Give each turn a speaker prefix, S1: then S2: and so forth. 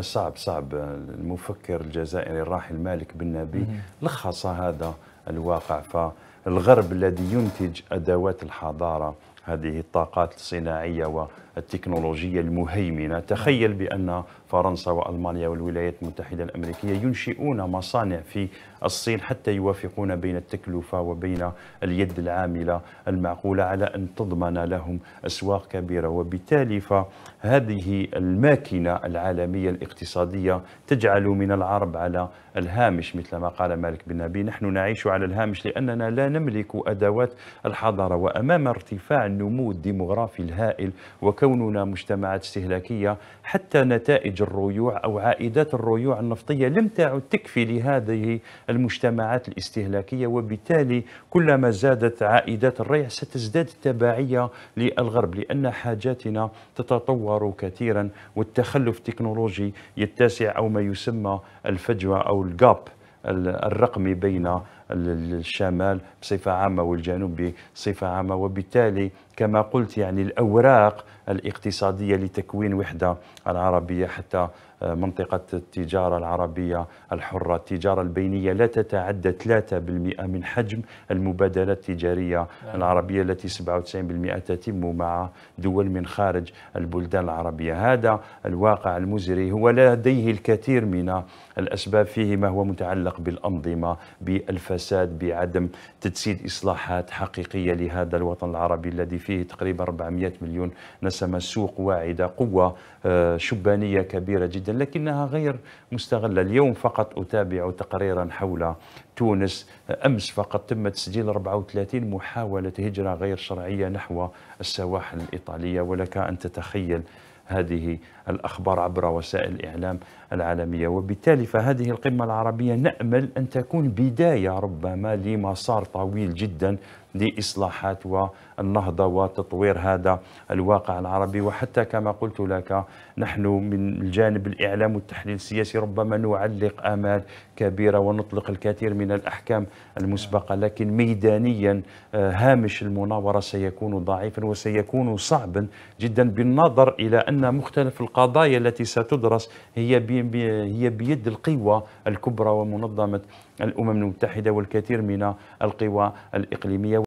S1: صعب صعب المفكر الجزائري الراحل مالك بن نبي لخص هذا الواقع فالغرب الذي ينتج ادوات الحضاره هذه الطاقات الصناعيه والتكنولوجيه المهيمنه تخيل بان فرنسا وألمانيا والولايات المتحدة الأمريكية ينشئون مصانع في الصين حتى يوافقون بين التكلفة وبين اليد العاملة المعقولة على أن تضمن لهم أسواق كبيرة وبالتالي فهذه الماكينة العالمية الاقتصادية تجعل من العرب على الهامش مثل ما قال مالك بن نبي نحن نعيش على الهامش لأننا لا نملك أدوات الحضارة وأمام ارتفاع النمو الديموغرافي الهائل وكوننا مجتمعات استهلاكية حتى نتائج الريوع أو عائدات الريوع النفطية لم تعد تكفي لهذه المجتمعات الاستهلاكية وبالتالي كلما زادت عائدات الريع ستزداد التبعية للغرب لأن حاجاتنا تتطور كثيرا والتخلف التكنولوجي يتسع أو ما يسمى الفجوة أو الجاب الرقمي بين الشمال بصفة عامة والجنوب بصفة عامة وبالتالي كما قلت يعني الأوراق الاقتصادية لتكوين وحدة العربية حتى آه، منطقة التجارة العربية الحرة التجارة البينية لا تتعدى 3% من حجم المبادلات التجارية نعم. العربية التي 97% تتم مع دول من خارج البلدان العربية هذا الواقع المزري هو لديه الكثير من الأسباب فيه ما هو متعلق بالأنظمة بالفساد بعدم تجسيد إصلاحات حقيقية لهذا الوطن العربي الذي فيه فيه تقريبا 400 مليون نسمة سوق واعدة قوة آه، شبانية كبيرة جدا لكنها غير مستغلة اليوم فقط أتابع تقريرا حول تونس أمس فقط تم تسجيل 34 محاولة هجرة غير شرعية نحو السواحل الإيطالية ولك أن تتخيل هذه الأخبار عبر وسائل الإعلام العالمية وبالتالي فهذه القمة العربية نأمل أن تكون بداية ربما لمسار طويل جدا لإصلاحات والنهضة وتطوير هذا الواقع العربي وحتى كما قلت لك نحن من الجانب الإعلام والتحليل السياسي ربما نعلق آمال كبيرة ونطلق الكثير من الأحكام المسبقة لكن ميدانيا آه، هامش المناورة سيكون ضعيفا وسيكون صعبا جدا بالنظر إلى أن أن مختلف القضايا التي ستدرس هي هي بيد القوى الكبرى ومنظمة الأمم المتحدة والكثير من القوى الإقليمية